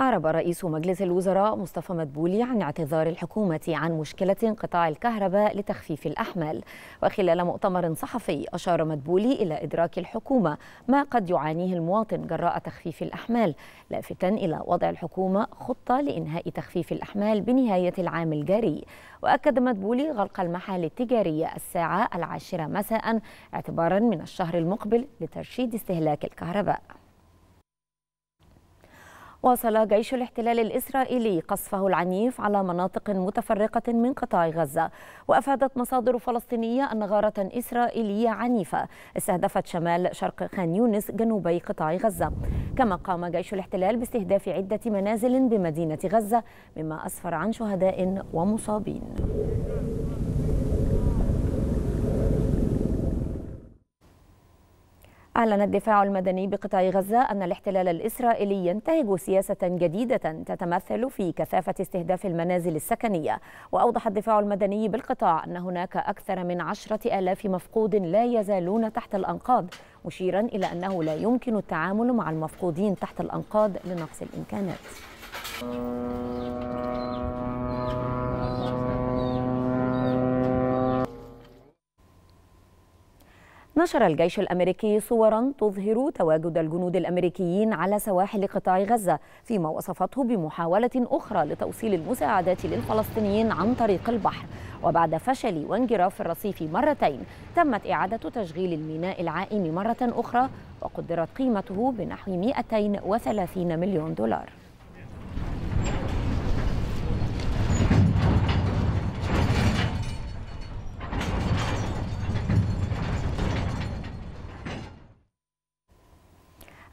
أعرب رئيس مجلس الوزراء مصطفى مدبولي عن اعتذار الحكومة عن مشكلة انقطاع الكهرباء لتخفيف الأحمال وخلال مؤتمر صحفي أشار مدبولي إلى إدراك الحكومة ما قد يعانيه المواطن جراء تخفيف الأحمال لافتا إلى وضع الحكومة خطة لإنهاء تخفيف الأحمال بنهاية العام الجاري وأكد مدبولي غلق المحال التجارية الساعة العاشرة مساء اعتبارا من الشهر المقبل لترشيد استهلاك الكهرباء واصل جيش الاحتلال الإسرائيلي قصفه العنيف على مناطق متفرقة من قطاع غزة وأفادت مصادر فلسطينية أن غارة إسرائيلية عنيفة استهدفت شمال شرق خان يونس جنوبي قطاع غزة كما قام جيش الاحتلال باستهداف عدة منازل بمدينة غزة مما أسفر عن شهداء ومصابين أعلن الدفاع المدني بقطاع غزة أن الاحتلال الإسرائيلي ينتهج سياسة جديدة تتمثل في كثافة استهداف المنازل السكنية وأوضح الدفاع المدني بالقطاع أن هناك أكثر من عشرة آلاف مفقود لا يزالون تحت الأنقاض مشيرا إلى أنه لا يمكن التعامل مع المفقودين تحت الأنقاض لنقص الإمكانات نشر الجيش الأمريكي صورا تظهر تواجد الجنود الأمريكيين على سواحل قطاع غزة فيما وصفته بمحاولة أخرى لتوصيل المساعدات للفلسطينيين عن طريق البحر وبعد فشل وانجراف الرصيف مرتين تمت إعادة تشغيل الميناء العائم مرة أخرى وقدرت قيمته بنحو 230 مليون دولار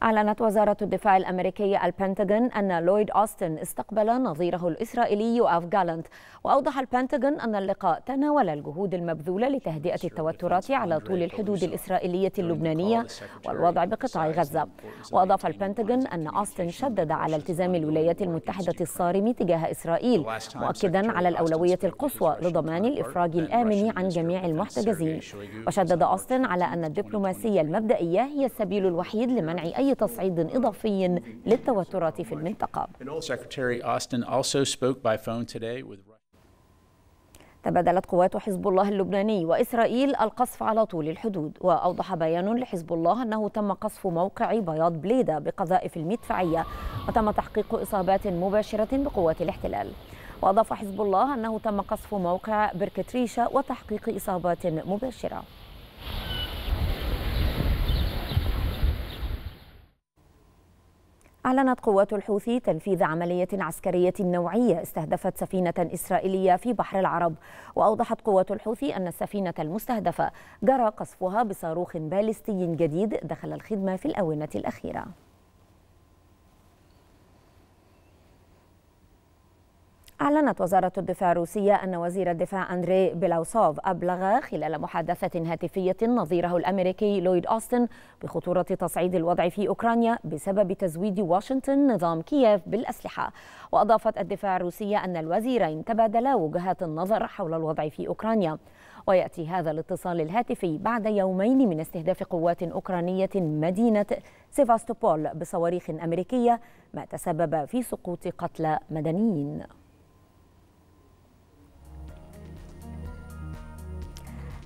أعلنت وزارة الدفاع الأمريكية البنتاغون أن لويد أوستن استقبل نظيره الإسرائيلي يوآف جالنت وأوضح البنتاغون أن اللقاء تناول الجهود المبذولة لتهدئة التوترات على طول الحدود الإسرائيلية اللبنانية والوضع بقطاع غزة وأضاف البنتاغون أن أوستن شدد على التزام الولايات المتحدة الصارم تجاه إسرائيل مؤكدا على الأولوية القصوى لضمان الإفراج الآمن عن جميع المحتجزين وشدد أوستن على أن الدبلوماسية المبدئية هي السبيل الوحيد لمنع أي أي تصعيد إضافي للتوترات في المنطقة تبادلت قوات حزب الله اللبناني وإسرائيل القصف على طول الحدود وأوضح بيان لحزب الله أنه تم قصف موقع بياض بليدة بقذائف المدفعية وتم تحقيق إصابات مباشرة بقوات الاحتلال وأضاف حزب الله أنه تم قصف موقع بركتريشا وتحقيق إصابات مباشرة أعلنت قوات الحوثي تنفيذ عملية عسكرية نوعية استهدفت سفينة إسرائيلية في بحر العرب وأوضحت قوات الحوثي أن السفينة المستهدفة جرى قصفها بصاروخ باليستي جديد دخل الخدمة في الآونة الأخيرة أعلنت وزارة الدفاع الروسية أن وزير الدفاع أندري بيلاوسوف أبلغ خلال محادثة هاتفية نظيره الأمريكي لويد أوستن بخطورة تصعيد الوضع في أوكرانيا بسبب تزويد واشنطن نظام كييف بالأسلحة وأضافت الدفاع الروسية أن الوزيرين تبادلا وجهات النظر حول الوضع في أوكرانيا ويأتي هذا الاتصال الهاتفي بعد يومين من استهداف قوات أوكرانية مدينة سيفاستوبول بصواريخ أمريكية ما تسبب في سقوط قتلى مدنيين